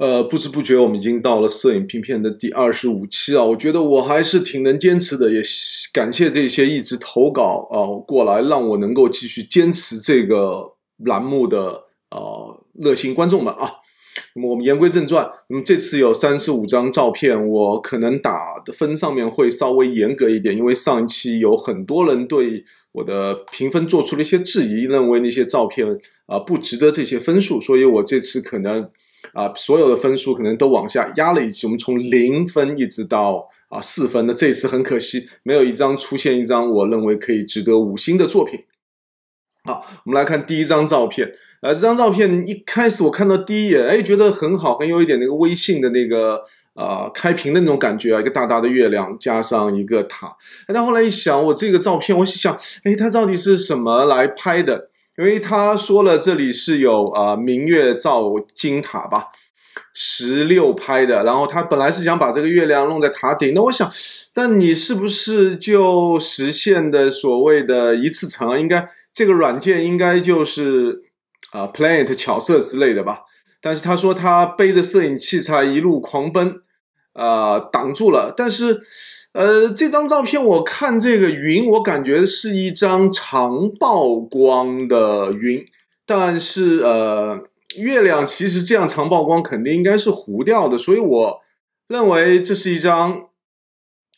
呃，不知不觉我们已经到了摄影片片的第二十五期啊！我觉得我还是挺能坚持的，也感谢这些一直投稿啊过来，让我能够继续坚持这个栏目的啊热心观众们啊。那么我们言归正传，那么这次有三十五张照片，我可能打的分上面会稍微严格一点，因为上一期有很多人对我的评分做出了一些质疑，认为那些照片啊不值得这些分数，所以我这次可能。啊，所有的分数可能都往下压了一级，我们从零分一直到啊四分。那这一次很可惜，没有一张出现一张我认为可以值得五星的作品。好，我们来看第一张照片。啊，这张照片一开始我看到第一眼，哎，觉得很好，很有一点那个微信的那个啊开屏的那种感觉啊，一个大大的月亮加上一个塔。但后来一想，我这个照片，我想，哎，它到底是什么来拍的？因为他说了，这里是有啊，明月照金塔吧，十六拍的。然后他本来是想把这个月亮弄在塔顶，那我想，但你是不是就实现的所谓的一次成？应该这个软件应该就是啊，plant e 巧色之类的吧。但是他说他背着摄影器材一路狂奔。呃，挡住了，但是，呃，这张照片我看这个云，我感觉是一张长曝光的云，但是呃，月亮其实这样长曝光肯定应该是糊掉的，所以我认为这是一张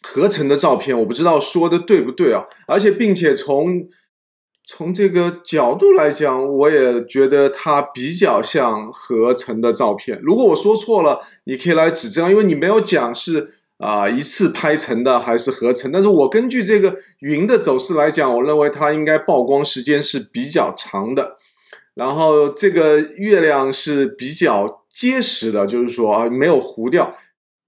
合成的照片，我不知道说的对不对啊，而且并且从。从这个角度来讲，我也觉得它比较像合成的照片。如果我说错了，你可以来指正，因为你没有讲是啊一次拍成的还是合成。但是我根据这个云的走势来讲，我认为它应该曝光时间是比较长的，然后这个月亮是比较结实的，就是说啊没有糊掉，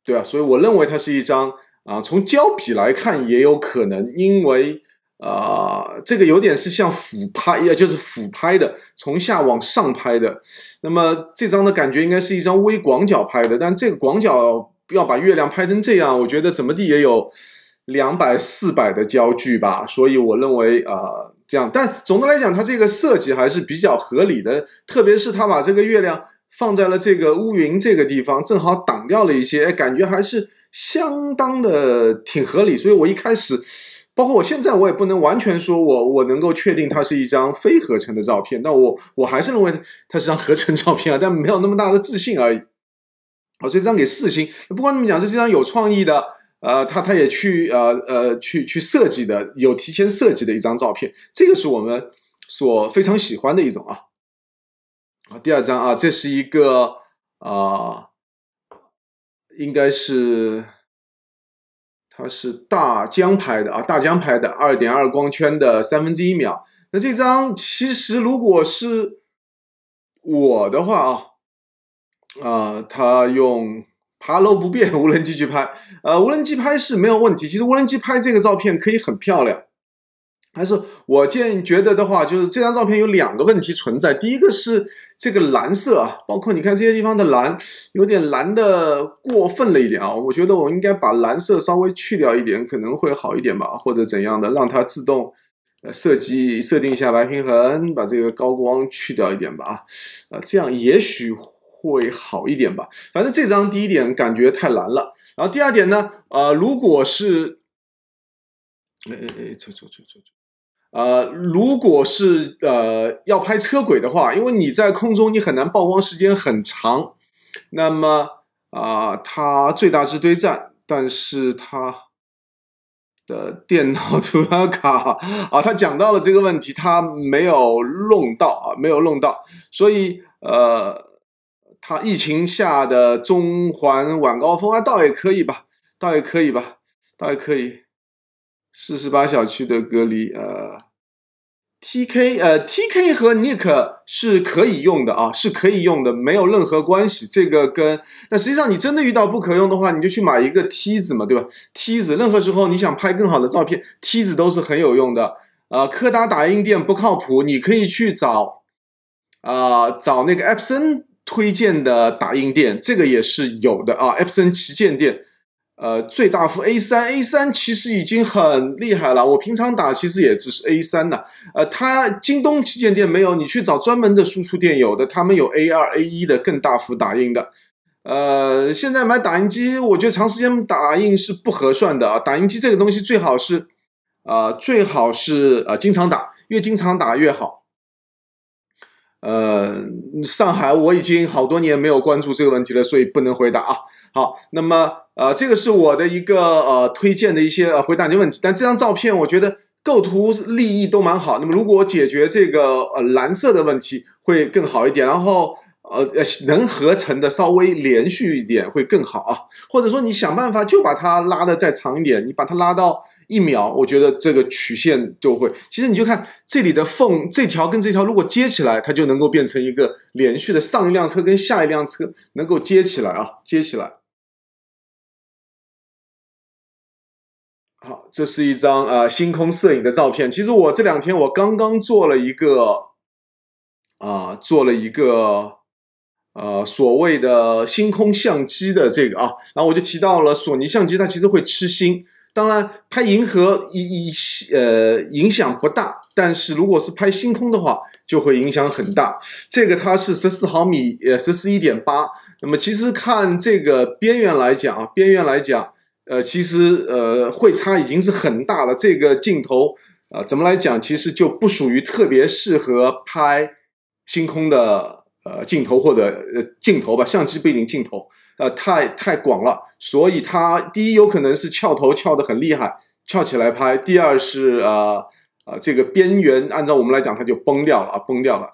对吧？所以我认为它是一张啊从胶皮来看也有可能，因为。啊，这个有点是像俯拍，也就是俯拍的，从下往上拍的。那么这张的感觉应该是一张微广角拍的，但这个广角要把月亮拍成这样，我觉得怎么地也有两百、四百的焦距吧。所以我认为，啊，这样。但总的来讲，它这个设计还是比较合理的，特别是它把这个月亮放在了这个乌云这个地方，正好挡掉了一些，感觉还是相当的挺合理。所以我一开始。包括我现在，我也不能完全说我我能够确定它是一张非合成的照片，但我我还是认为它是张合成照片啊，但没有那么大的自信而已。好，这张给四星，不管怎么讲，这是一张有创意的，呃，他他也去呃呃去去设计的，有提前设计的一张照片，这个是我们所非常喜欢的一种啊。好，第二张啊，这是一个啊，应该是。它是大疆拍的啊，大疆拍的二点二光圈的三分之一秒。那这张其实如果是我的话啊，啊，他用爬楼不变无人机去拍，呃，无人机拍是没有问题。其实无人机拍这个照片可以很漂亮。还是我建议觉得的话，就是这张照片有两个问题存在。第一个是这个蓝色啊，包括你看这些地方的蓝，有点蓝的过分了一点啊。我觉得我应该把蓝色稍微去掉一点，可能会好一点吧，或者怎样的，让它自动呃，设计，设定一下白平衡，把这个高光去掉一点吧。啊，啊，这样也许会好一点吧。反正这张第一点感觉太蓝了。然后第二点呢，呃，如果是，哎哎哎，错错错错错。呃，如果是呃要拍车轨的话，因为你在空中，你很难曝光时间很长。那么啊，它最大值堆栈，但是它的电脑图卡啊，他讲到了这个问题，他没有弄到啊，没有弄到。所以呃，他疫情下的中环晚高峰，啊，倒也可以吧，倒也可以吧，倒也可以。四十八小区的隔离，呃。T K 呃，T K 和 Nick 是可以用的啊，是可以用的，没有任何关系。这个跟但实际上你真的遇到不可用的话，你就去买一个梯子嘛，对吧？梯子任何时候你想拍更好的照片，梯子都是很有用的。啊，柯达打印店不靠谱，你可以去找啊，找那个 s 普 n 推荐的打印店，这个也是有的啊，s 普 n 旗舰店。呃，最大幅 A 三 A 三其实已经很厉害了。我平常打其实也只是 A 三呢。呃，它京东旗舰店没有，你去找专门的输出店有的，他们有 A 二 A 一的更大幅打印的。呃，现在买打印机，我觉得长时间打印是不合算的啊。打印机这个东西最好是，呃，最好是呃经常打，越经常打越好。呃，上海我已经好多年没有关注这个问题了，所以不能回答啊。好，那么。呃，这个是我的一个呃推荐的一些回答的问题，但这张照片我觉得构图立意都蛮好。那么如果解决这个呃蓝色的问题会更好一点，然后呃呃能合成的稍微连续一点会更好啊。或者说你想办法就把它拉的再长一点，你把它拉到一秒，我觉得这个曲线就会。其实你就看这里的缝，这条跟这条如果接起来，它就能够变成一个连续的上一辆车跟下一辆车能够接起来啊，接起来。好，这是一张呃星空摄影的照片。其实我这两天我刚刚做了一个，啊，做了一个呃所谓的星空相机的这个啊，然后我就提到了索尼相机，它其实会吃星。当然，拍银河一一呃影响不大，但是如果是拍星空的话，就会影响很大。这个它是十四毫米呃十四一点八，那么其实看这个边缘来讲啊，边缘来讲。呃，其实呃，会差已经是很大了。这个镜头啊，怎么来讲，其实就不属于特别适合拍星空的呃镜头或者呃镜头吧，相机背景镜头，呃，太太广了。所以它第一有可能是翘头翘的很厉害，翘起来拍；第二是呃呃这个边缘按照我们来讲，它就崩掉了，啊，崩掉了。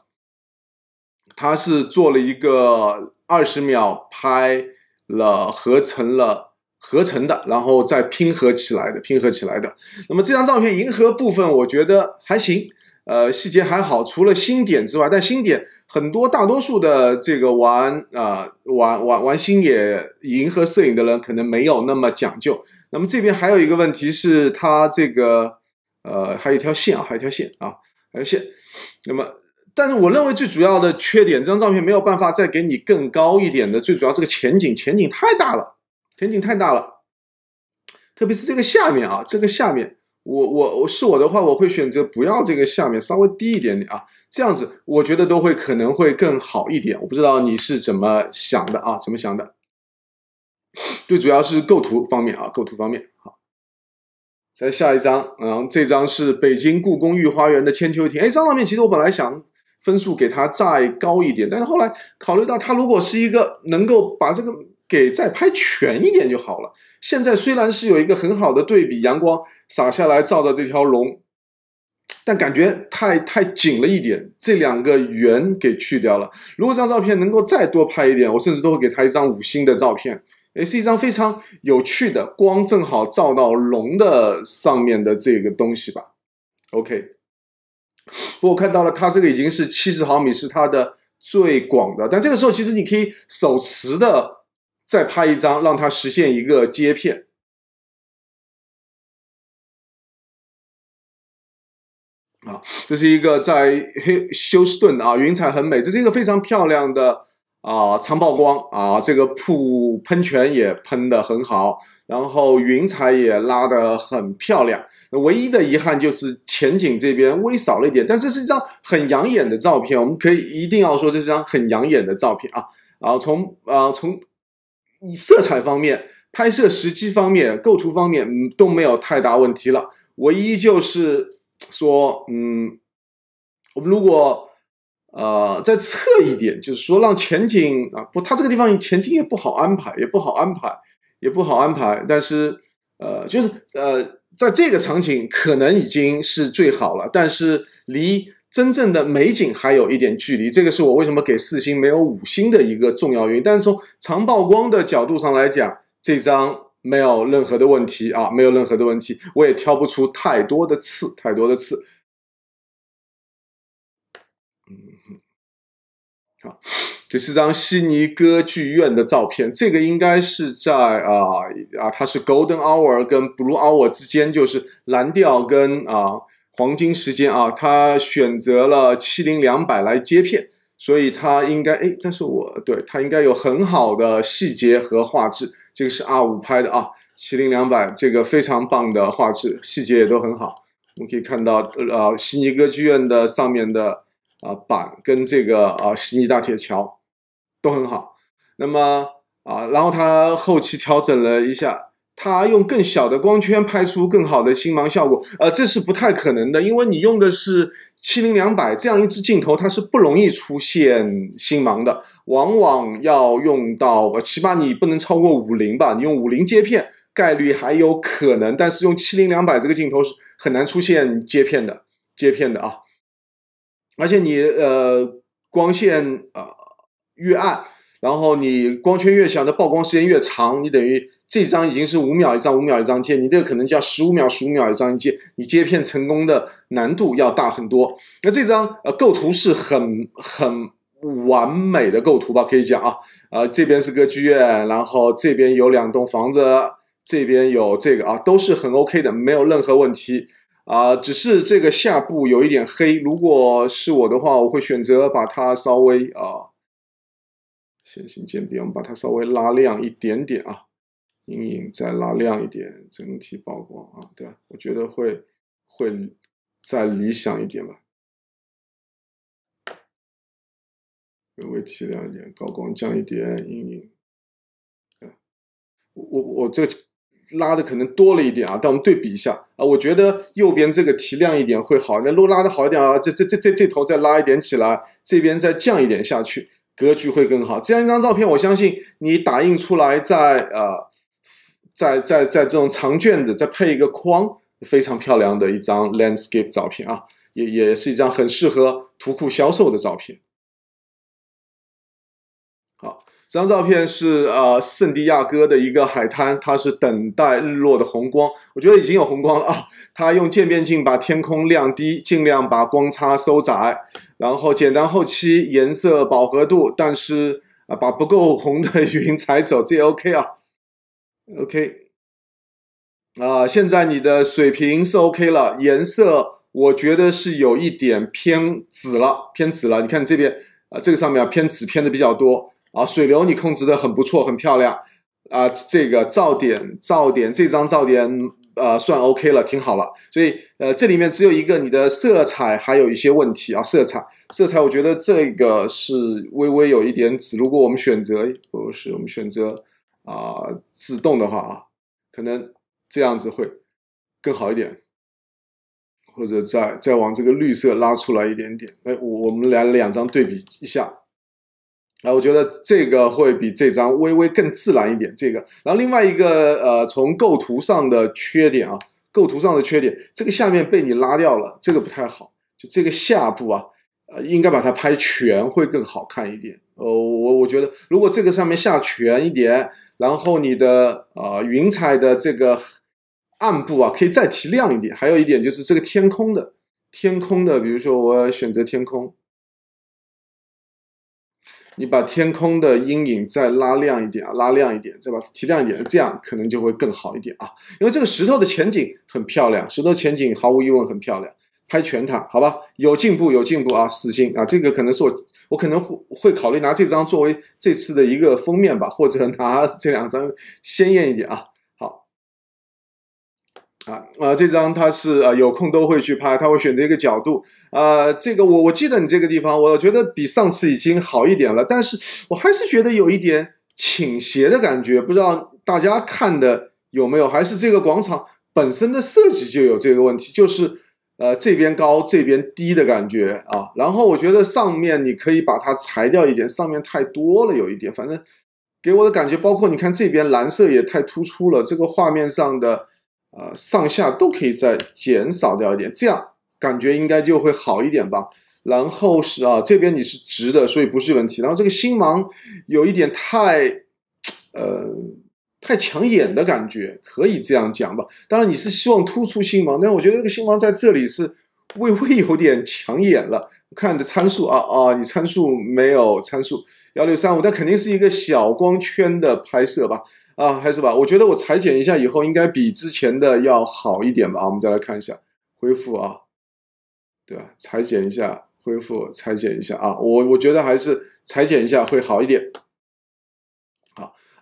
它是做了一个二十秒拍了，合成了。合成的，然后再拼合起来的，拼合起来的。那么这张照片银河部分我觉得还行，呃，细节还好，除了星点之外，但星点很多，大多数的这个玩啊玩玩玩星野银河摄影的人可能没有那么讲究。那么这边还有一个问题是，它这个呃还有一条线啊，还有一条线啊，还有线。那么但是我认为最主要的缺点，这张照片没有办法再给你更高一点的，最主要这个前景前景太大了。前景太大了，特别是这个下面啊，这个下面，我我我是我的话，我会选择不要这个下面，稍微低一点点啊，这样子我觉得都会可能会更好一点。我不知道你是怎么想的啊，怎么想的？最主要是构图方面啊，构图方面。好，再下一张，然后这张是北京故宫御花园的千秋亭。哎，这张上面其实我本来想分数给它再高一点，但是后来考虑到它如果是一个能够把这个。给再拍全一点就好了。现在虽然是有一个很好的对比，阳光洒下来照着这条龙，但感觉太太紧了一点。这两个圆给去掉了。如果这张照片能够再多拍一点，我甚至都会给他一张五星的照片。也是一张非常有趣的光，正好照到龙的上面的这个东西吧。OK。不过看到了，它这个已经是七十毫米是它的最广的，但这个时候其实你可以手持的。再拍一张，让它实现一个接片啊，这是一个在黑休斯顿啊，云彩很美，这是一个非常漂亮的啊长曝光啊，这个瀑喷泉也喷的很好，然后云彩也拉的很漂亮。唯一的遗憾就是前景这边微少了一点，但是是一张很养眼的照片，我们可以一定要说这是张很养眼的照片啊。然后从啊从以色彩方面、拍摄时机方面、构图方面，嗯，都没有太大问题了。我依旧是说，嗯，我们如果呃再侧一点，就是说让前景啊，不，它这个地方前景也不好安排，也不好安排，也不好安排。但是呃，就是呃，在这个场景可能已经是最好了，但是离。真正的美景还有一点距离，这个是我为什么给四星没有五星的一个重要原因。但是从长曝光的角度上来讲，这张没有任何的问题啊，没有任何的问题，我也挑不出太多的刺，太多的刺。嗯，好，这是张悉尼歌剧院的照片，这个应该是在啊啊，它是 Golden Hour 跟 Blue Hour 之间，就是蓝调跟啊。黄金时间啊，他选择了七零两百来接片，所以他应该哎，但是我对他应该有很好的细节和画质。这个是 R 五拍的啊，七零两百这个非常棒的画质，细节也都很好。我们可以看到呃悉尼歌剧院的上面的啊板跟这个啊悉尼大铁桥都很好。那么啊，然后他后期调整了一下。他用更小的光圈拍出更好的星芒效果，呃，这是不太可能的，因为你用的是七零两百这样一支镜头，它是不容易出现星芒的。往往要用到，起码你不能超过五零吧，你用五零接片概率还有可能，但是用七零两百这个镜头是很难出现接片的，接片的啊。而且你呃光线啊越暗，然后你光圈越小，那曝光时间越长，你等于。这张已经是五秒一张，五秒一张接，你这个可能就要十五秒，十五秒一张接，你接片成功的难度要大很多。那这张呃构图是很很完美的构图吧，可以讲啊，啊这边是歌剧院，然后这边有两栋房子，这边有这个啊，都是很 OK 的，没有任何问题啊，只是这个下部有一点黑。如果是我的话，我会选择把它稍微啊，渐行渐变，我们把它稍微拉亮一点点啊。阴影再拉亮一点，整体曝光啊，对吧？我觉得会会再理想一点吧，稍微提亮一点，高光降一点，阴影，我我我这个拉的可能多了一点啊，但我们对比一下啊，我觉得右边这个提亮一点会好，那路拉的好一点啊，这这这这这头再拉一点起来，这边再降一点下去，格局会更好。这样一张照片，我相信你打印出来在呃。在在在这种长卷的再配一个框，非常漂亮的一张 landscape 照片啊，也也是一张很适合图库销售的照片。好，这张照片是呃圣地亚哥的一个海滩，它是等待日落的红光，我觉得已经有红光了啊。它用渐变镜把天空亮低，尽量把光差收窄，然后简单后期颜色饱和度，但是啊把不够红的 云踩走，这也 OK 啊。OK，啊，现在你的水平是 OK 了，颜色我觉得是有一点偏紫了，偏紫了。你看这边啊，这个上面偏紫偏的比较多啊。水流你控制的很不错，很漂亮啊。这个噪点噪点这张噪点呃算 OK 了，挺好了。所以呃这里面只有一个你的色彩还有一些问题啊，色彩色彩我觉得这个是微微有一点紫。如果我们选择不是我们选择。啊，自动的话啊，可能这样子会更好一点，或者再再往这个绿色拉出来一点点。哎，我我们来两张对比一下。啊，我觉得这个会比这张微微更自然一点。这个，然后另外一个呃，从构图上的缺点啊，构图上的缺点，这个下面被你拉掉了，这个不太好。就这个下部啊，呃，应该把它拍全会更好看一点。呃，我我觉得如果这个上面下全一点。然后你的呃云彩的这个暗部啊，可以再提亮一点。还有一点就是这个天空的天空的，比如说我选择天空，你把天空的阴影再拉亮一点啊，拉亮一点，再把它提亮一点，这样可能就会更好一点啊。因为这个石头的前景很漂亮，石头前景毫无疑问很漂亮。拍全塔，好吧，有进步，有进步啊！死心啊，这个可能是我，我可能会会考虑拿这张作为这次的一个封面吧，或者拿这两张鲜艳一点啊。好，啊啊，这张它是啊有空都会去拍，他会选择一个角度啊。这个我我记得你这个地方，我觉得比上次已经好一点了，但是我还是觉得有一点倾斜的感觉，不知道大家看的有没有，还是这个广场本身的设计就有这个问题，就是。呃，这边高这边低的感觉啊，然后我觉得上面你可以把它裁掉一点，上面太多了，有一点，反正给我的感觉，包括你看这边蓝色也太突出了，这个画面上的呃上下都可以再减少掉一点，这样感觉应该就会好一点吧。然后是啊，这边你是直的，所以不是问题。然后这个星芒有一点太，呃。太抢眼的感觉，可以这样讲吧？当然你是希望突出星芒，但我觉得这个星芒在这里是微微有点抢眼了。看你的参数啊啊，你参数没有参数幺六三五，那肯定是一个小光圈的拍摄吧？啊还是吧？我觉得我裁剪一下以后应该比之前的要好一点吧？我们再来看一下恢复啊，对吧？裁剪一下恢复，裁剪一下啊，我我觉得还是裁剪一下会好一点。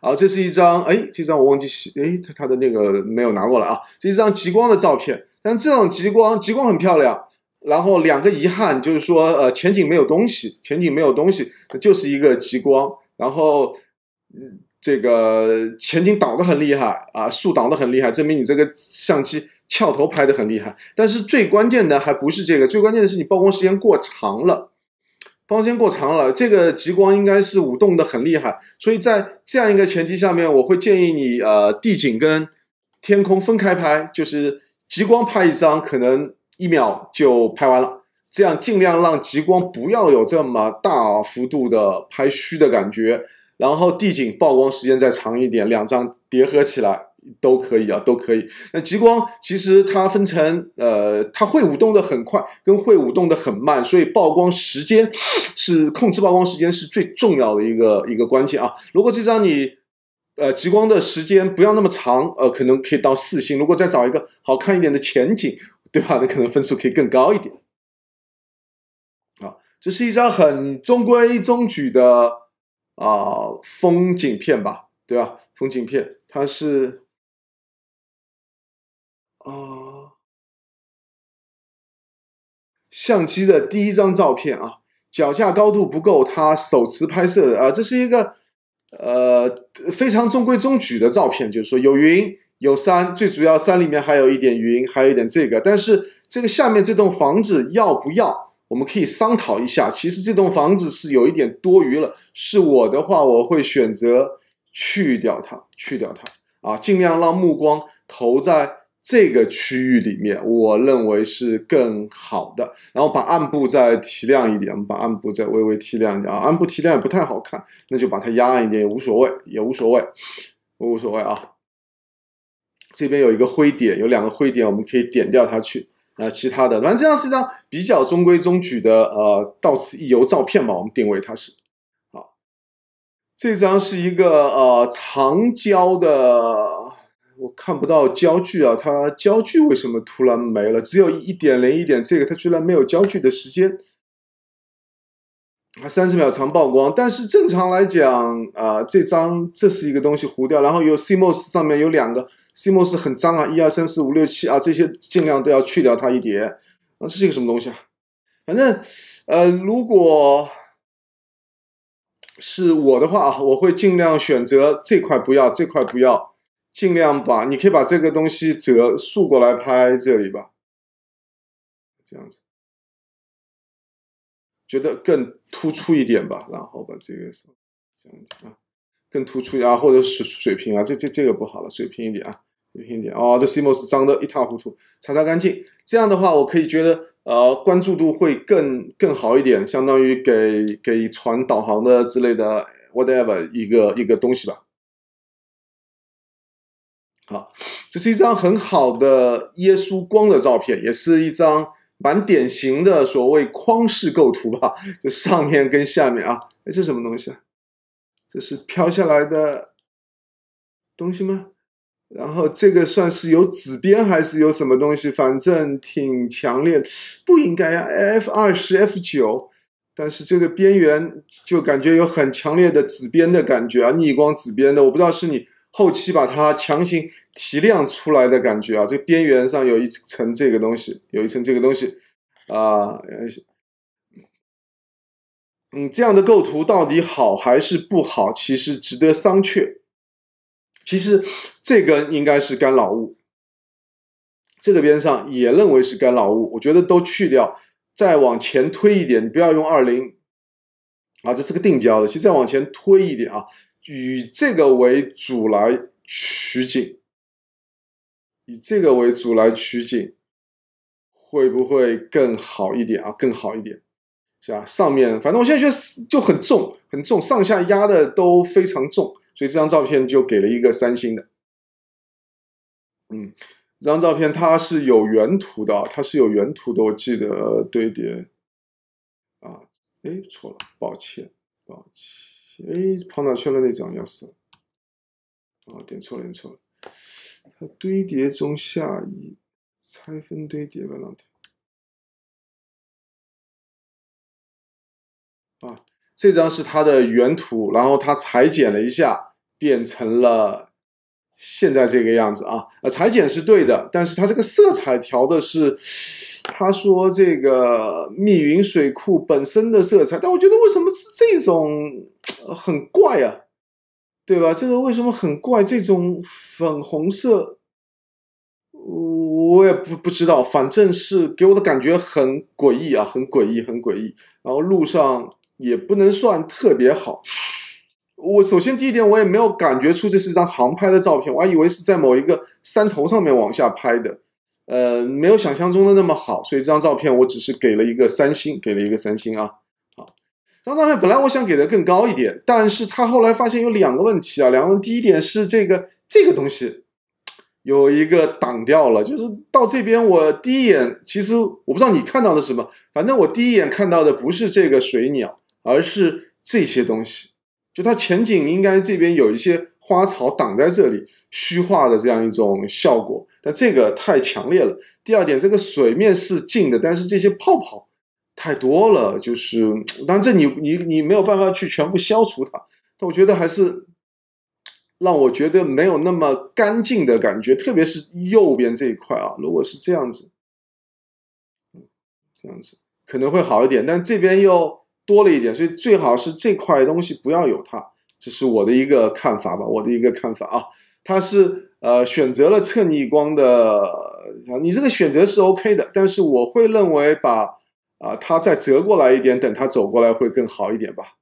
好，这是一张，哎，这张我忘记哎，他他的那个没有拿过来啊，这张极光的照片。但这种极光，极光很漂亮。然后两个遗憾就是说，呃，前景没有东西，前景没有东西，就是一个极光。然后，这个前景倒的很厉害啊，树倒的很厉害，证明你这个相机翘头拍的很厉害。但是最关键的还不是这个，最关键的是你曝光时间过长了。光纤过长了，这个极光应该是舞动的很厉害，所以在这样一个前提下面，我会建议你，呃，地景跟天空分开拍，就是极光拍一张，可能一秒就拍完了，这样尽量让极光不要有这么大幅度的拍虚的感觉，然后地景曝光时间再长一点，两张叠合起来。都可以啊，都可以。那极光其实它分成，呃，它会舞动的很快，跟会舞动的很慢，所以曝光时间是控制曝光时间是最重要的一个一个关键啊。如果这张你呃极光的时间不要那么长，呃，可能可以到四星。如果再找一个好看一点的前景，对吧？那可能分数可以更高一点。啊，这是一张很中规中矩的啊风景片吧，对吧？风景片，它是。啊，相机的第一张照片啊，脚架高度不够，他手持拍摄的啊，这是一个呃非常中规中矩的照片，就是说有云有山，最主要山里面还有一点云，还有一点这个，但是这个下面这栋房子要不要？我们可以商讨一下。其实这栋房子是有一点多余了，是我的话，我会选择去掉它，去掉它啊，尽量让目光投在。这个区域里面，我认为是更好的。然后把暗部再提亮一点，我们把暗部再微微提亮一点啊。暗部提亮也不太好看，那就把它压暗一点也无所谓，也无所谓，无所谓啊。这边有一个灰点，有两个灰点，我们可以点掉它去啊。其他的，反正这张是一张比较中规中矩的呃，到此一游照片吧。我们定位它是。好，这张是一个呃长焦的。我看不到焦距啊，它焦距为什么突然没了？只有一点零一点，这个它居然没有焦距的时间啊！三十秒长曝光，但是正常来讲啊，这张这是一个东西糊掉，然后有 CMOS 上面有两个 CMOS 很脏啊，一二三四五六七啊，这些尽量都要去掉它一点。啊，这是个什么东西啊？反正呃，如果是我的话啊，我会尽量选择这块不要，这块不要。尽量把，你可以把这个东西折竖过来拍这里吧，这样子，觉得更突出一点吧。然后把这个这样子啊，更突出啊，或者水水平啊，这这这个不好了，水平一点啊，水平一点哦，这 c m o s 脏的一塌糊涂，擦擦干净。这样的话，我可以觉得呃关注度会更更好一点，相当于给给传导航的之类的 whatever 一个一个东西吧。好，这是一张很好的耶稣光的照片，也是一张蛮典型的所谓框式构图吧。就上面跟下面啊，哎，这什么东西啊？这是飘下来的东西吗？然后这个算是有紫边还是有什么东西？反正挺强烈，不应该呀。f 20 f 9，但是这个边缘就感觉有很强烈的紫边的感觉啊，逆光紫边的，我不知道是你。后期把它强行提亮出来的感觉啊，这个边缘上有一层这个东西，有一层这个东西啊，嗯，这样的构图到底好还是不好，其实值得商榷。其实这根应该是干扰物，这个边上也认为是干扰物，我觉得都去掉，再往前推一点，你不要用二零，啊，这是个定焦的，其实再往前推一点啊。以这个为主来取景，以这个为主来取景，会不会更好一点啊？更好一点，是吧？上面反正我现在觉得就很重，很重，上下压的都非常重，所以这张照片就给了一个三星的。嗯，这张照片它是有原图的，它是有原图的。我记得堆叠，啊，哎，错了，抱歉，抱歉。哎，跑哪去了那张死了。啊，点错了，点错了。它堆叠中下移，拆分堆叠了两天。啊，这张是它的原图，然后它裁剪了一下，变成了现在这个样子啊。啊，裁剪是对的，但是它这个色彩调的是，他说这个密云水库本身的色彩，但我觉得为什么是这种？很怪啊，对吧？这个为什么很怪？这种粉红色，我也不不知道，反正是给我的感觉很诡异啊，很诡异，很诡异。然后路上也不能算特别好。我首先第一点，我也没有感觉出这是一张航拍的照片，我还以为是在某一个山头上面往下拍的。呃，没有想象中的那么好，所以这张照片我只是给了一个三星，给了一个三星啊。这张本来我想给的更高一点，但是他后来发现有两个问题啊，两个第一点是这个这个东西有一个挡掉了，就是到这边我第一眼，其实我不知道你看到的是什么，反正我第一眼看到的不是这个水鸟，而是这些东西，就它前景应该这边有一些花草挡在这里，虚化的这样一种效果，但这个太强烈了。第二点，这个水面是静的，但是这些泡泡。太多了，就是但这你你你没有办法去全部消除它。但我觉得还是让我觉得没有那么干净的感觉，特别是右边这一块啊。如果是这样子，这样子可能会好一点，但这边又多了一点，所以最好是这块东西不要有它。这是我的一个看法吧，我的一个看法啊。它是呃选择了侧逆光的，你这个选择是 OK 的，但是我会认为把。啊，它再折过来一点，等它走过来会更好一点吧。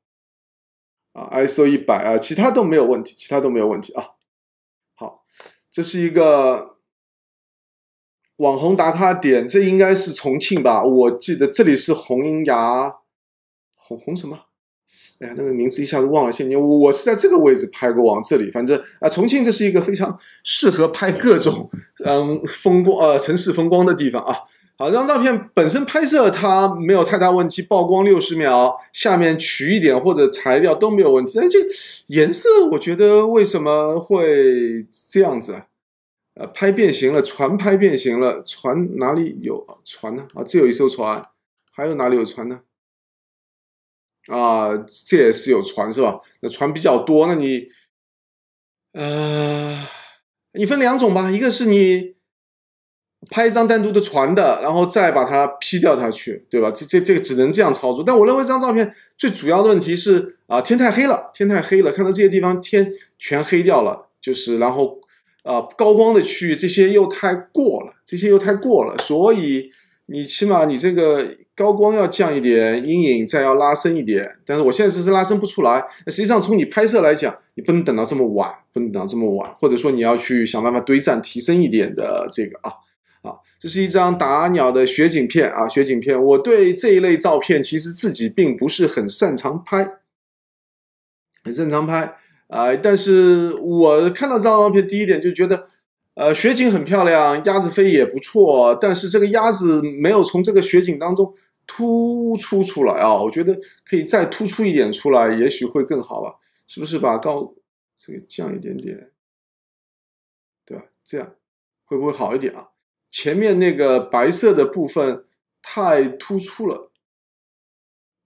啊，ISO 一百啊，其他都没有问题，其他都没有问题啊。好，这是一个网红打卡点，这应该是重庆吧？我记得这里是洪崖，洪洪什么？哎呀，那个名字一下子忘了。现在我是在这个位置拍过往这里，反正啊，重庆这是一个非常适合拍各种嗯风光呃城市风光的地方啊。好，这张照片本身拍摄它没有太大问题，曝光六十秒，下面取一点或者裁掉都没有问题。但这颜色，我觉得为什么会这样子啊？呃，拍变形了，船拍变形了，船哪里有船呢？啊，这有一艘船，还有哪里有船呢？啊，这也是有船是吧？那船比较多，那你，呃，你分两种吧，一个是你。拍一张单独的船的，然后再把它 P 掉它去，对吧？这这这个只能这样操作。但我认为这张照片最主要的问题是啊，天太黑了，天太黑了，看到这些地方天全黑掉了，就是然后啊高光的区域这些又太过了，这些又太过了，所以你起码你这个高光要降一点，阴影再要拉伸一点。但是我现在只是拉伸不出来。那实际上从你拍摄来讲，你不能等到这么晚，不能等到这么晚，或者说你要去想办法堆栈提升一点的这个啊。啊，这是一张打鸟的雪景片啊，雪景片。我对这一类照片其实自己并不是很擅长拍，很擅长拍啊。但是我看到这张照片第一点就觉得，呃，雪景很漂亮，鸭子飞也不错。但是这个鸭子没有从这个雪景当中突出出来啊，我觉得可以再突出一点出来，也许会更好吧？是不是把高这个降一点点，对吧？这样会不会好一点啊？前面那个白色的部分太突出了，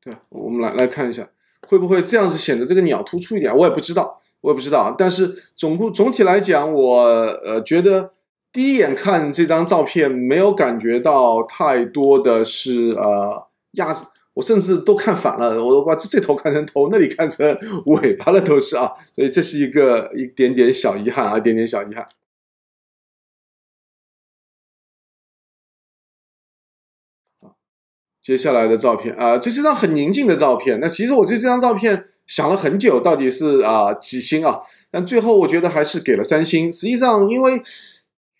对我们来来看一下，会不会这样子显得这个鸟突出一点？我也不知道，我也不知道。但是总共总体来讲，我呃觉得第一眼看这张照片没有感觉到太多的是呃鸭子，我甚至都看反了，我都把这这头看成头，那里看成尾巴了，都是啊。所以这是一个一点点小遗憾啊，一点点小遗憾。接下来的照片啊，这是张很宁静的照片。那其实我对这张照片想了很久，到底是啊几星啊？但最后我觉得还是给了三星。实际上，因为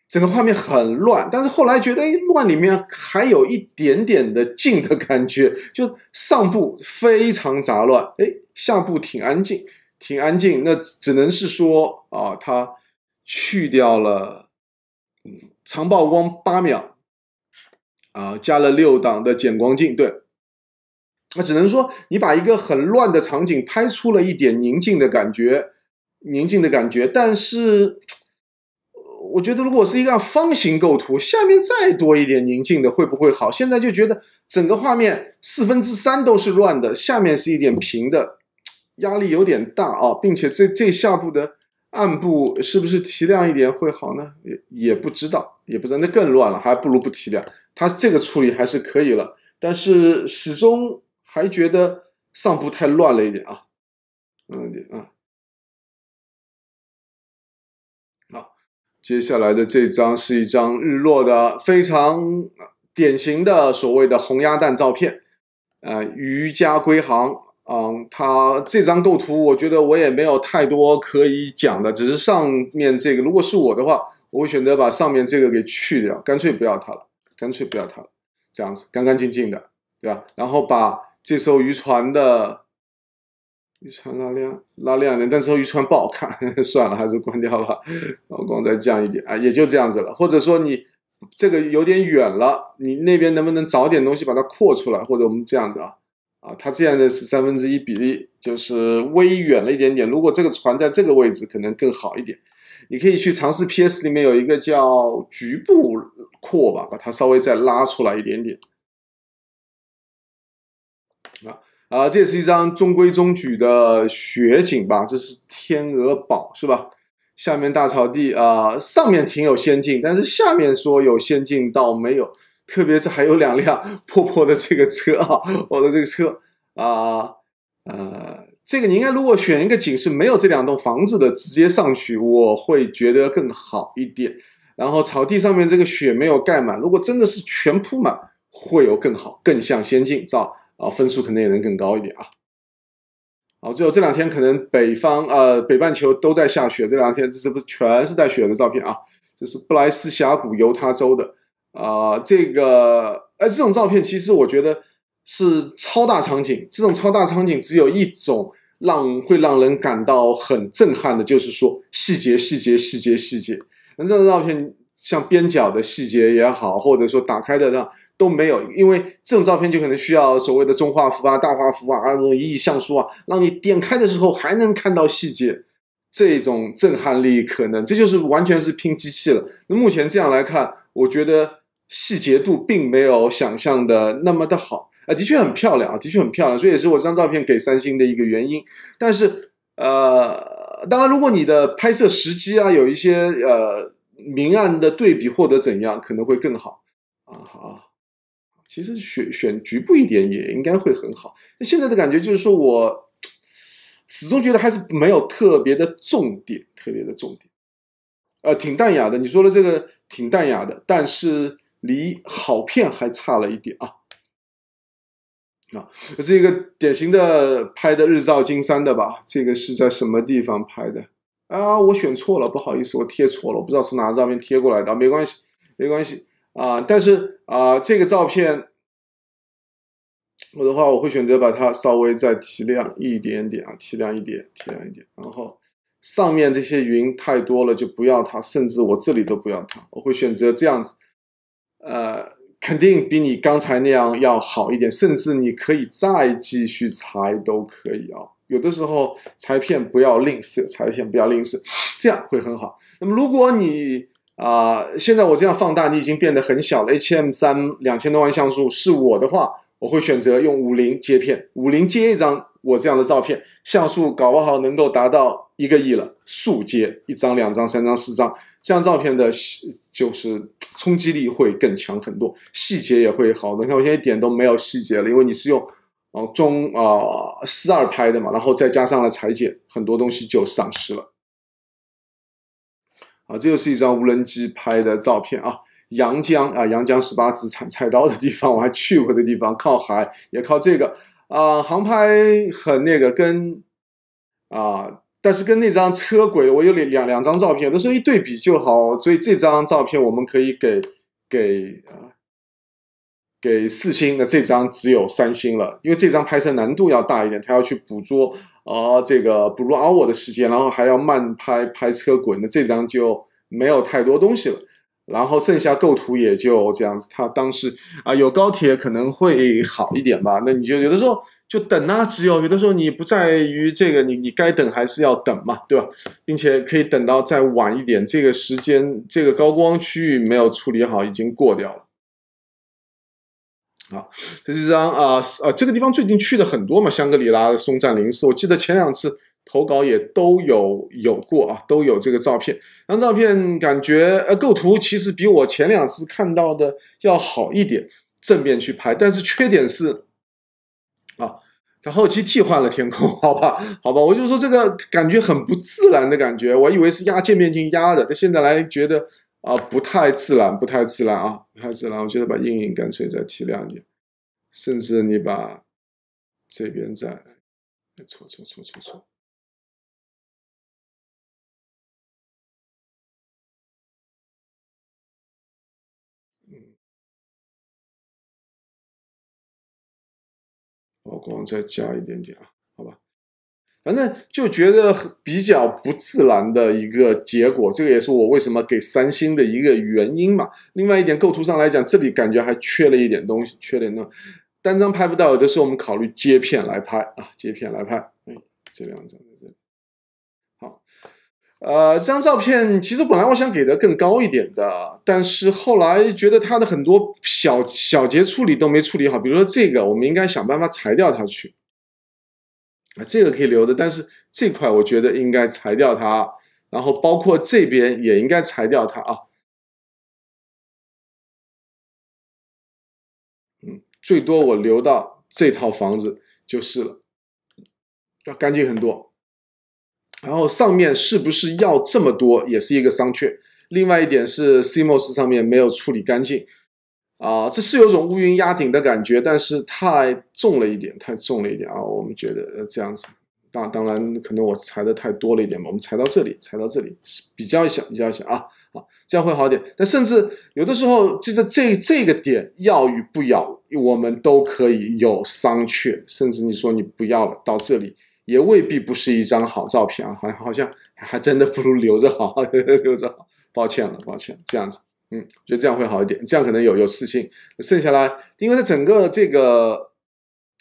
整个画面很乱，但是后来觉得乱里面还有一点点的静的感觉，就上部非常杂乱，哎，下部挺安静，挺安静。那只能是说啊，它去掉了长曝光八秒。啊，加了六档的减光镜，对，那只能说你把一个很乱的场景拍出了一点宁静的感觉，宁静的感觉。但是，我觉得如果是一个方形构图，下面再多一点宁静的会不会好？现在就觉得整个画面四分之三都是乱的，下面是一点平的，压力有点大啊，并且这这下部的。暗部是不是提亮一点会好呢？也也不知道，也不知道，那更乱了，还不如不提亮。它这个处理还是可以了，但是始终还觉得上部太乱了一点啊。嗯，啊，好，接下来的这张是一张日落的非常典型的所谓的红鸭蛋照片，啊，渔家归航。嗯，他这张构图，我觉得我也没有太多可以讲的，只是上面这个，如果是我的话，我会选择把上面这个给去掉，干脆不要它了，干脆不要它了，这样子干干净净的，对吧？然后把这艘渔船的渔船拉亮，拉亮点，但是渔船不好看，算了，还是关掉吧。曝光再降一点啊，也就这样子了。或者说你这个有点远了，你那边能不能找点东西把它扩出来？或者我们这样子啊？啊，它这样的是三分之一比例，就是微远了一点点。如果这个船在这个位置，可能更好一点。你可以去尝试 PS 里面有一个叫局部扩吧，把它稍微再拉出来一点点。啊啊，这是一张中规中矩的雪景吧？这是天鹅堡是吧？下面大草地啊，上面挺有仙境，但是下面说有仙境倒没有。特别是还有两辆 破破的这个车啊，我的这个车啊，呃，这个你应该如果选一个景是没有这两栋房子的，直接上去，我会觉得更好一点。然后草地上面这个雪没有盖满，如果真的是全铺满，会有更好，更像仙境，是吧？啊，分数可能也能更高一点啊。好，最后这两天可能北方，呃，北半球都在下雪，这两天这是不是全是带雪的照片啊？这是布莱斯峡谷，犹他州的。啊，这个，哎，这种照片其实我觉得是超大场景。这种超大场景只有一种让会让人感到很震撼的，就是说细节、细节、细节、细节。那这张照片像边角的细节也好，或者说打开的那都没有，因为这种照片就可能需要所谓的中画幅啊、大画幅啊、那种一亿像素啊，让你点开的时候还能看到细节，这种震撼力可能这就是完全是拼机器了。那目前这样来看，我觉得。细节度并没有想象的那么的好啊，的确很漂亮啊，的确很漂亮，所以也是我这张照片给三星的一个原因。但是，呃，当然，如果你的拍摄时机啊，有一些呃明暗的对比或者怎样，可能会更好啊。好，其实选选局部一点也应该会很好。那现在的感觉就是说我始终觉得还是没有特别的重点，特别的重点。呃，挺淡雅的，你说的这个挺淡雅的，但是。离好片还差了一点啊！啊，这是一个典型的拍的日照金山的吧？这个是在什么地方拍的啊？我选错了，不好意思，我贴错了，我不知道从哪个照片贴过来的，没关系，没关系啊！但是啊，这个照片，我的话我会选择把它稍微再提亮一点点啊，提亮一点，提亮一点，然后上面这些云太多了就不要它，甚至我这里都不要它，我会选择这样子。呃，肯定比你刚才那样要好一点，甚至你可以再继续裁都可以啊。有的时候裁片不要吝啬，裁片不要吝啬，这样会很好。那么如果你啊，现在我这样放大，你已经变得很小了。H M 三两千多万像素，是我的话，我会选择用五零接片，五零接一张我这样的照片，像素搞不好能够达到一个亿了。竖接一张、两张、三张、四张，这张照片的就是。冲击力会更强很多，细节也会好你看我现在一点都没有细节了，因为你是用，呃，中啊四二拍的嘛，然后再加上了裁剪，很多东西就丧失了。啊，这又是一张无人机拍的照片啊，阳江啊，阳江十八子产菜刀的地方，我还去过的地方，靠海也靠这个啊，航拍很那个跟啊。但是跟那张车轨，我有两两两张照片，有的时候一对比就好。所以这张照片我们可以给给啊给四星，那这张只有三星了，因为这张拍摄难度要大一点，他要去捕捉啊这个 blue hour 的时间，然后还要慢拍拍车轨，那这张就没有太多东西了。然后剩下构图也就这样子。他当时啊有高铁可能会好一点吧，那你就有的时候。就等啊，只有有的时候你不在于这个，你你该等还是要等嘛，对吧？并且可以等到再晚一点，这个时间这个高光区域没有处理好，已经过掉了。啊，这是张啊啊，这个地方最近去的很多嘛，香格里拉的松赞林寺，我记得前两次投稿也都有有过啊，都有这个照片。这张照片感觉呃构图其实比我前两次看到的要好一点，正面去拍，但是缺点是。啊，他后期替换了天空，好吧，好吧，我就说这个感觉很不自然的感觉，我以为是压渐变镜压的，但现在来觉得啊，不太自然，不太自然啊，不太自然，我觉得把阴影干脆再提亮一点，甚至你把这边再，错错错错错。曝光再加一点点啊，好吧，反正就觉得比较不自然的一个结果，这个也是我为什么给三星的一个原因嘛。另外一点，构图上来讲，这里感觉还缺了一点东西，缺点呢。单张拍不到，有的时候我们考虑接片来拍啊，接片来拍，哎，这两张。呃，这张照片其实本来我想给的更高一点的，但是后来觉得它的很多小小节处理都没处理好，比如说这个，我们应该想办法裁掉它去。啊，这个可以留的，但是这块我觉得应该裁掉它，然后包括这边也应该裁掉它啊。嗯，最多我留到这套房子就是了，要干净很多。然后上面是不是要这么多，也是一个商榷。另外一点是 CMOS 上面没有处理干净，啊，这是有种乌云压顶的感觉，但是太重了一点，太重了一点啊。我们觉得这样子，当当然可能我裁的太多了一点嘛，我们裁到这里，裁到这里比较一下，比较一下啊，好，这样会好点。但甚至有的时候，就是这这个点要与不要，我们都可以有商榷。甚至你说你不要了，到这里。也未必不是一张好照片啊，好像好像还真的不如留着好，留着好。抱歉了，抱歉，这样子，嗯，觉得这样会好一点，这样可能有有自信。剩下来，因为它整个这个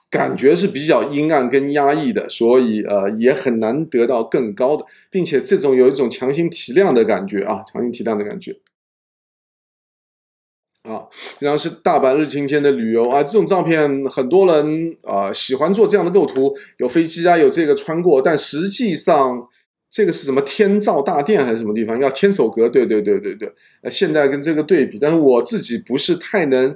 感觉是比较阴暗跟压抑的，所以呃也很难得到更高的，并且这种有一种强行提亮的感觉啊，强行提亮的感觉。啊，然后是大阪日清间的旅游啊，这种照片很多人啊喜欢做这样的构图，有飞机啊，有这个穿过，但实际上这个是什么天照大殿还是什么地方？要天守阁，对对对对对。呃，现在跟这个对比，但是我自己不是太能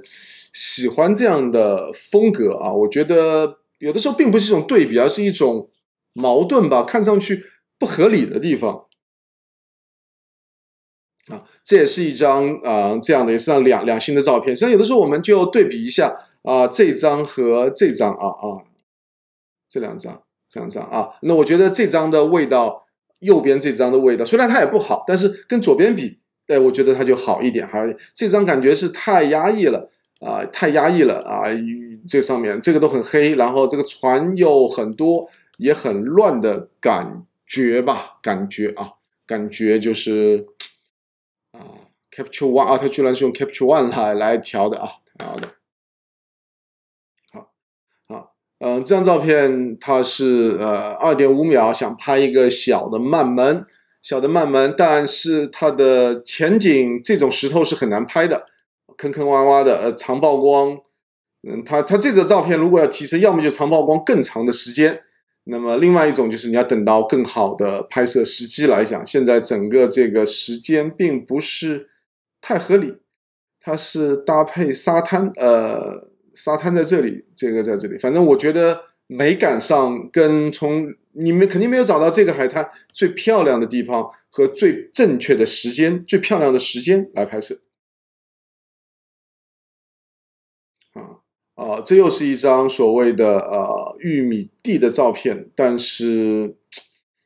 喜欢这样的风格啊，我觉得有的时候并不是一种对比，而是一种矛盾吧，看上去不合理的地方。这也是一张啊，这样的也是张两两星的照片。实际上，有的时候我们就对比一下啊，这张和这张啊啊，这两张这两张啊。那我觉得这张的味道，右边这张的味道，虽然它也不好，但是跟左边比，哎，我觉得它就好一点。还有这张感觉是太压抑了啊，太压抑了啊！这上面这个都很黑，然后这个船又很多，也很乱的感觉吧？感觉啊，感觉就是。Capture One 啊，它居然是用 Capture One 来来调的啊，好的，好，好，嗯，这张照片它是呃二点五秒，想拍一个小的慢门，小的慢门，但是它的前景这种石头是很难拍的，坑坑洼洼的，呃，长曝光，嗯，它它这个照片如果要提升，要么就长曝光更长的时间，那么另外一种就是你要等到更好的拍摄时机来讲，现在整个这个时间并不是。太合理，它是搭配沙滩，呃，沙滩在这里，这个在这里，反正我觉得美感上跟从你们肯定没有找到这个海滩最漂亮的地方和最正确的时间，最漂亮的时间来拍摄。啊啊，这又是一张所谓的呃玉米地的照片，但是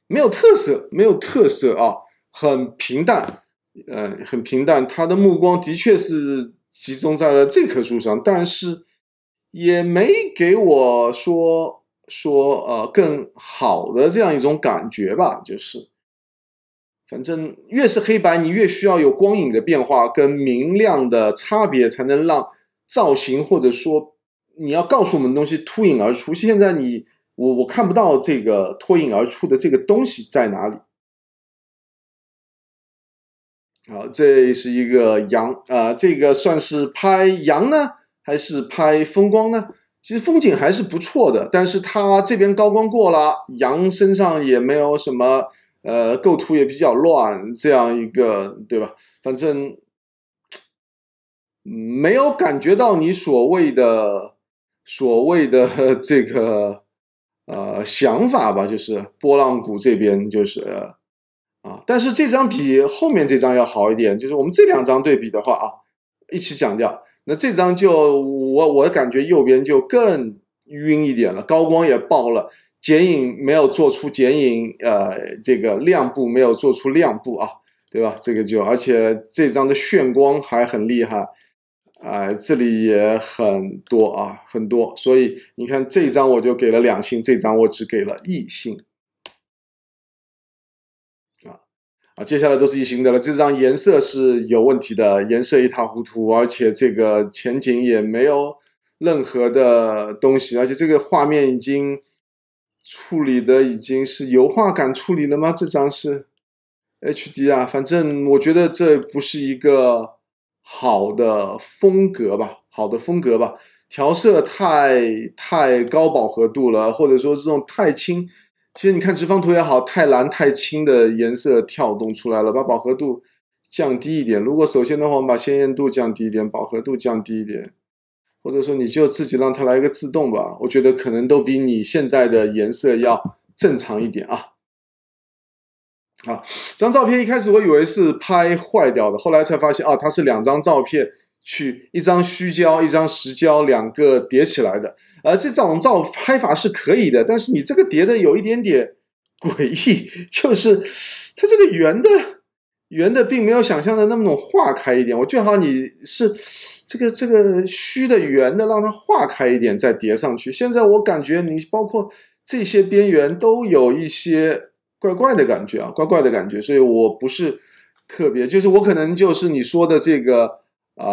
没有特色，没有特色啊，很平淡。呃，很平淡。他的目光的确是集中在了这棵树上，但是也没给我说说呃更好的这样一种感觉吧。就是，反正越是黑白，你越需要有光影的变化跟明亮的差别，才能让造型或者说你要告诉我们的东西脱颖而出。现在你我我看不到这个脱颖而出的这个东西在哪里。好，这是一个羊啊，这个算是拍羊呢，还是拍风光呢？其实风景还是不错的，但是它这边高光过了，羊身上也没有什么，呃，构图也比较乱，这样一个对吧？反正没有感觉到你所谓的所谓的这个呃想法吧，就是波浪谷这边就是。但是这张比后面这张要好一点，就是我们这两张对比的话啊，一起讲掉。那这张就我我感觉右边就更晕一点了，高光也爆了，剪影没有做出剪影，呃，这个亮部没有做出亮部啊，对吧？这个就而且这张的炫光还很厉害，哎，这里也很多啊，很多。所以你看这张我就给了两星，这张我只给了一星。啊，接下来都是一星的了。这张颜色是有问题的，颜色一塌糊涂，而且这个前景也没有任何的东西，而且这个画面已经处理的已经是油画感处理了吗？这张是 H D 啊，反正我觉得这不是一个好的风格吧，好的风格吧，调色太太高饱和度了，或者说这种太轻。其实你看直方图也好，太蓝太青的颜色跳动出来了，把饱和度降低一点。如果首先的话，我们把鲜艳度降低一点，饱和度降低一点，或者说你就自己让它来一个自动吧。我觉得可能都比你现在的颜色要正常一点啊。好，这张照片一开始我以为是拍坏掉的，后来才发现啊，它是两张照片。去一张虚焦，一张实焦，两个叠起来的，呃，这张照拍法是可以的，但是你这个叠的有一点点诡异，就是它这个圆的圆的并没有想象的那么种化开一点。我最好你是这个这个虚的圆的让它化开一点再叠上去。现在我感觉你包括这些边缘都有一些怪怪的感觉啊，怪怪的感觉，所以我不是特别，就是我可能就是你说的这个。啊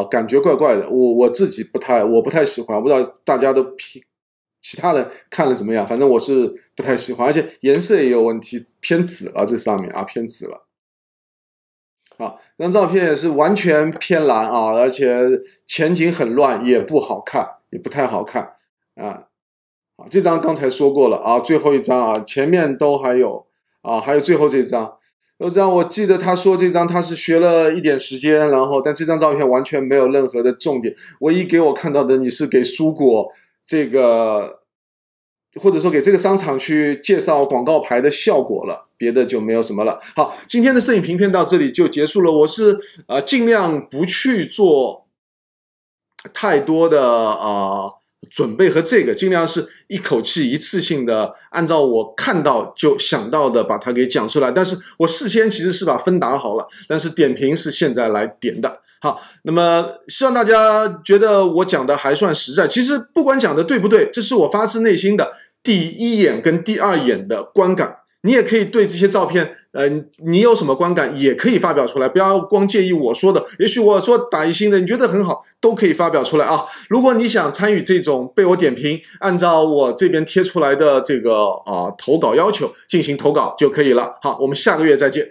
啊，感觉怪怪的，我我自己不太，我不太喜欢，不知道大家都评，其他人看了怎么样？反正我是不太喜欢，而且颜色也有问题，偏紫了，这上面啊偏紫了。啊，那张照片也是完全偏蓝啊，而且前景很乱，也不好看，也不太好看啊。啊，这张刚才说过了啊，最后一张啊，前面都还有啊，还有最后这张。这张我记得他说这张他是学了一点时间，然后但这张照片完全没有任何的重点，唯一给我看到的你是给蔬果这个，或者说给这个商场去介绍广告牌的效果了，别的就没有什么了。好，今天的摄影评片到这里就结束了。我是呃尽量不去做太多的啊。准备和这个，尽量是一口气一次性的，按照我看到就想到的把它给讲出来。但是我事先其实是把分打好了，但是点评是现在来点的。好，那么希望大家觉得我讲的还算实在。其实不管讲的对不对，这是我发自内心的第一眼跟第二眼的观感。你也可以对这些照片，呃，你有什么观感，也可以发表出来，不要光介意我说的。也许我说打一星的，你觉得很好，都可以发表出来啊。如果你想参与这种被我点评，按照我这边贴出来的这个啊投稿要求进行投稿就可以了。好，我们下个月再见。